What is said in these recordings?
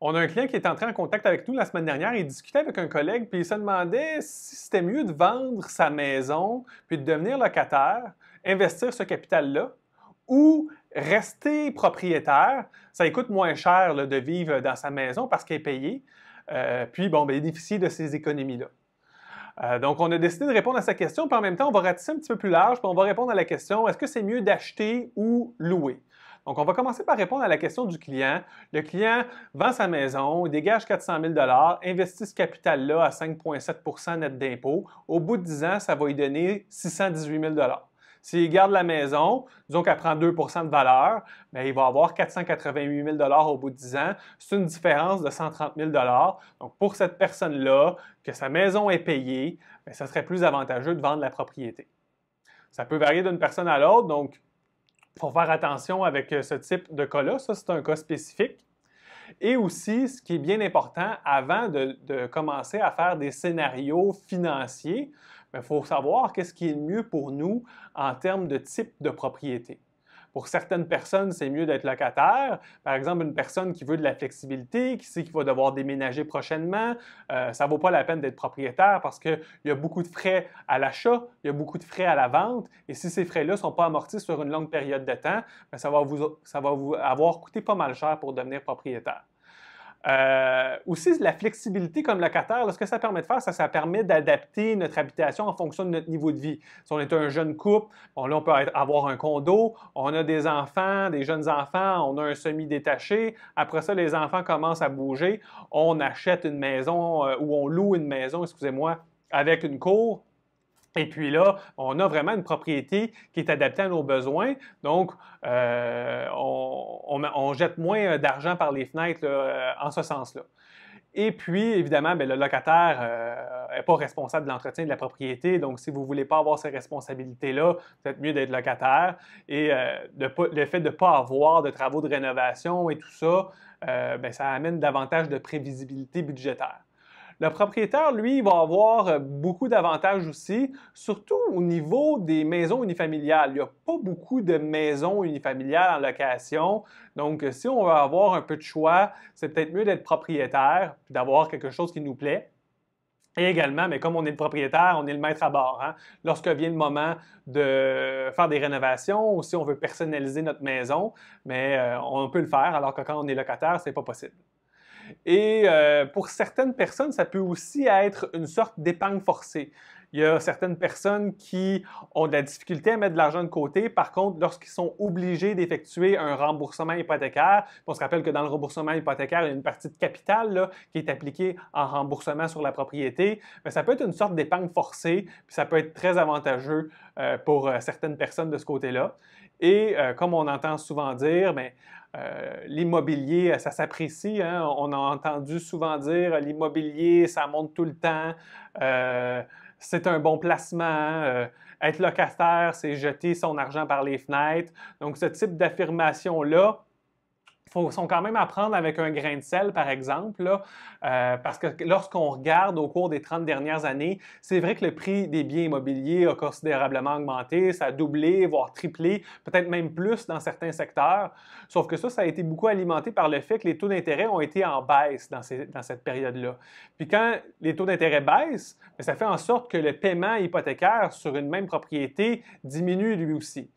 On a un client qui est entré en contact avec nous la semaine dernière. Il discutait avec un collègue, puis il se demandait si c'était mieux de vendre sa maison, puis de devenir locataire, investir ce capital-là, ou rester propriétaire. Ça coûte moins cher de vivre dans sa maison parce qu'elle est payée, euh, puis bon, ben, bénéficier de ces économies-là. Euh, donc, on a décidé de répondre à sa question, puis en même temps, on va ratisser un petit peu plus large, puis on va répondre à la question est-ce que c'est mieux d'acheter ou louer donc, on va commencer par répondre à la question du client. Le client vend sa maison, dégage 400 000 investit ce capital-là à 5,7 net d'impôt. Au bout de 10 ans, ça va lui donner 618 000 s'il garde la maison, disons qu'elle prend 2 de valeur, ben, il va avoir 488 000 au bout de 10 ans. C'est une différence de 130 000 Donc, pour cette personne-là, que sa maison est payée, ben, ça serait plus avantageux de vendre la propriété. Ça peut varier d'une personne à l'autre. Donc, il faut faire attention avec euh, ce type de cas-là. Ça, c'est un cas spécifique. Et aussi, ce qui est bien important, avant de, commencer à faire des scénarios financiers, il ben, faut savoir qu'est-ce qui est le mieux pour nous en termes de type de propriété. Pour certaines personnes, c'est mieux d'être locataire. Par exemple, une personne qui veut de la flexibilité, qui sait qu'il va devoir déménager prochainement, euh, ça ne vaut pas la peine d'être propriétaire parce qu'il y a beaucoup de frais à l'achat, il y a beaucoup de frais à la vente. Et si ces frais-là ne sont pas amortis sur une longue période de temps, ben, ça, vous, ça va vous avoir coûté pas mal cher pour devenir propriétaire. Euh, aussi, la flexibilité comme locataire, ce que ça permet de faire, ça, ça permet d'adapter notre habitation en fonction de notre niveau de vie. Si on est un jeune couple, on peut avoir un condo, on a des enfants, des jeunes enfants, on a un semi-détaché. Après ça, les enfants commencent à bouger. On achète une maison euh, ou on loue une maison, excusez-moi, avec une cour. Et puis là, on a vraiment une propriété qui est adaptée à nos besoins. Donc, euh, on, jette moins euh, d'argent par les fenêtres euh, en ce sens-là. Et puis, évidemment, ben, le locataire n'est pas responsable de l'entretien de la propriété. Donc, si vous ne voulez pas avoir ces responsabilités-là, peut-être mieux d'être locataire. Et le fait de ne pas avoir de travaux de rénovation et tout ça, ben, ça amène davantage de prévisibilité budgétaire. Le propriétaire, lui, va avoir euh, beaucoup d'avantages aussi, surtout au niveau des maisons unifamiliales. Il n'y a pas beaucoup de maisons unifamiliales en location. Donc, euh, si on veut avoir un peu de choix, c'est peut-être mieux d'être propriétaire, d'avoir quelque chose qui nous plaît. Et également, mais comme on est le propriétaire, on est le maître à bord. Hein. Lorsque vient le moment de faire des rénovations ou si on veut personnaliser notre maison, mais euh, on peut le faire, alors que quand on est locataire, ce n'est pas possible. Et euh, pour certaines personnes, ça peut aussi être une sorte d'épargne forcée. Il y a certaines personnes qui ont de la difficulté à mettre de l'argent de côté. Par contre, lorsqu'ils sont obligés d'effectuer un remboursement hypothécaire, on se rappelle que dans le remboursement hypothécaire, il y a une partie de capital qui est appliquée en remboursement sur la propriété. Mais ça peut être une sorte d'épargne forcée, puis ça peut être très avantageux euh, pour euh, certaines personnes de ce côté-là. Et euh, comme on entend souvent dire, ben, euh, l'immobilier, euh, ça s'apprécie. Hein. On a entendu souvent dire l'immobilier, ça monte tout le temps, c'est un bon placement. être locataire, c'est jeter son argent par les fenêtres. Donc, ce type d'affirmation-là, faut, sont quand même à prendre avec un grain de sel, par exemple, euh, parce que lorsqu'on regarde au cours des 30 dernières années, c'est vrai que le prix des biens immobiliers a considérablement augmenté, ça a doublé, voire triplé, peut-être même plus dans certains secteurs. Sauf que ça, ça a été beaucoup alimenté par le fait que les taux d'intérêt ont été en baisse dans cette période-là. Puis quand les taux d'intérêt baissent, ben, ça fait en sorte que le paiement hypothécaire sur une même propriété diminue lui aussi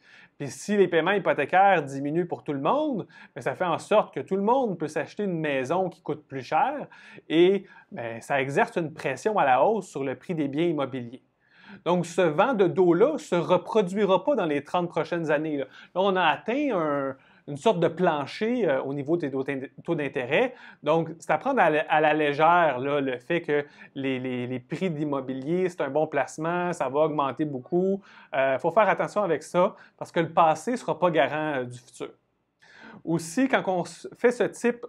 si les paiements hypothécaires diminuent pour tout le monde, ben, ça fait en sorte que tout le monde peut s'acheter une maison qui coûte plus cher et ben, ça exerce une pression à la hausse sur le prix des biens immobiliers. Donc, ce vent de dos-là ne se reproduira pas dans les 30 prochaines années. là on a atteint un, une sorte de plancher euh, au niveau des taux d'intérêt. Donc, c'est à prendre à, la légère là, le fait que les, prix de l'immobilier, c'est un bon placement, ça va augmenter beaucoup. Il euh, faut faire attention avec ça parce que le passé ne sera pas garant euh, du futur. Aussi, quand on fait ce type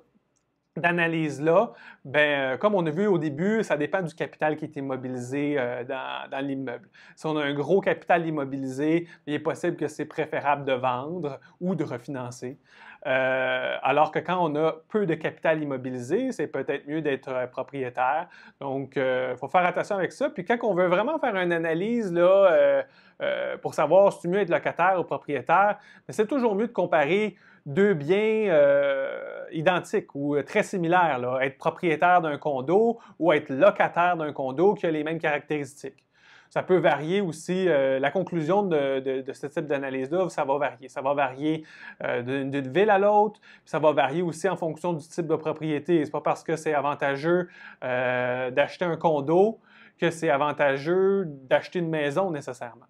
d'analyse-là, ben, euh, comme on a vu au début, ça dépend du capital qui est immobilisé euh, dans, l'immeuble. Si on a un gros capital immobilisé, il est possible que c'est préférable de vendre ou de refinancer. Euh, alors que quand on a peu de capital immobilisé, c'est peut-être mieux d'être propriétaire. Donc, il faut faire attention avec ça. Puis quand on veut vraiment faire une analyse là, pour savoir si c'est mieux être locataire ou propriétaire, c'est toujours mieux de comparer deux biens identique ou euh, très similaire être propriétaire d'un condo ou être locataire d'un condo qui a les mêmes caractéristiques. Ça peut varier aussi, euh, la conclusion de, ce type d'analyse-là, ça va varier. Ça va varier euh, d'une ville à l'autre, ça va varier aussi en fonction du type de propriété. C'est pas parce que c'est avantageux d'acheter un condo que c'est avantageux d'acheter une maison nécessairement.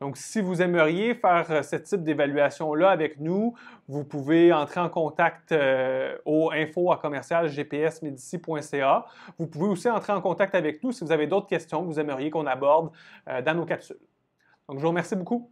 Donc, si vous aimeriez faire euh, ce type d'évaluation-là avec nous, vous pouvez entrer en contact euh, au info à commercial gpsmedici.ca. Vous pouvez aussi entrer en contact avec nous si vous avez d'autres questions que vous aimeriez qu'on aborde euh, dans nos capsules. Donc, je vous remercie beaucoup.